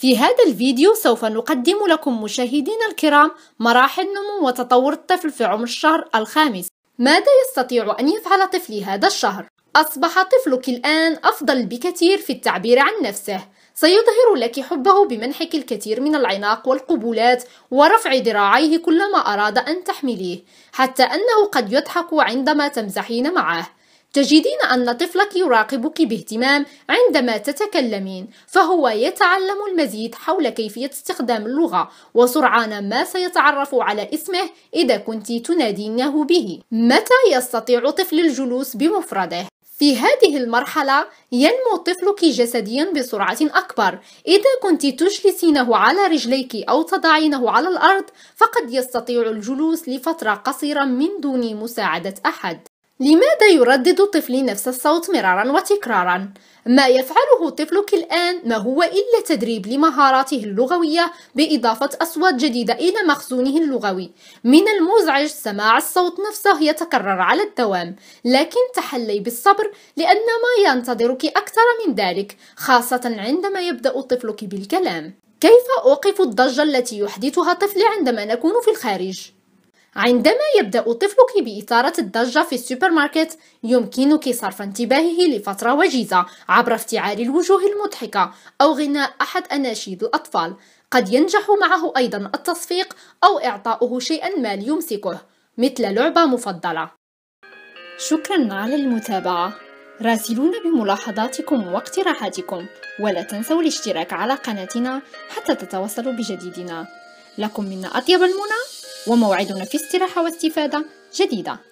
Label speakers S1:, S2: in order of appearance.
S1: في هذا الفيديو سوف نقدم لكم مشاهدينا الكرام مراحل نمو وتطور الطفل في عمر الشهر الخامس ماذا يستطيع أن يفعل طفلي هذا الشهر؟ أصبح طفلك الآن أفضل بكثير في التعبير عن نفسه سيظهر لك حبه بمنحك الكثير من العناق والقبلات ورفع ذراعيه كلما أراد أن تحمليه حتى أنه قد يضحك عندما تمزحين معه تجدين أن طفلك يراقبك باهتمام عندما تتكلمين فهو يتعلم المزيد حول كيفية استخدام اللغة وسرعان ما سيتعرف على اسمه إذا كنت تنادينه به متى يستطيع طفل الجلوس بمفرده؟ في هذه المرحلة ينمو طفلك جسديا بسرعة أكبر إذا كنت تجلسينه على رجليك أو تضعينه على الأرض فقد يستطيع الجلوس لفترة قصيرة من دون مساعدة أحد لماذا يردد طفلي نفس الصوت مرارا وتكرارا؟ ما يفعله طفلك الآن ما هو إلا تدريب لمهاراته اللغوية بإضافة أصوات جديدة إلى مخزونه اللغوي من المزعج سماع الصوت نفسه يتكرر على الدوام لكن تحلي بالصبر لأن ما ينتظرك أكثر من ذلك خاصة عندما يبدأ طفلك بالكلام كيف أوقف الضجة التي يحدثها طفلي عندما نكون في الخارج؟ عندما يبدأ طفلك بإثارة الضجة في السوبر ماركت يمكنك صرف انتباهه لفترة وجيزة عبر افتعال الوجوه المضحكة أو غناء أحد أناشيد الأطفال قد ينجح معه أيضا التصفيق أو إعطاؤه شيئا ما ليمسكه مثل لعبة مفضلة شكرا على المتابعة راسلونا بملاحظاتكم واقتراحاتكم ولا تنسوا الاشتراك على قناتنا حتى تتوصلوا بجديدنا لكم منا أطيب المنى وموعدنا في استراحة واستفادة جديدة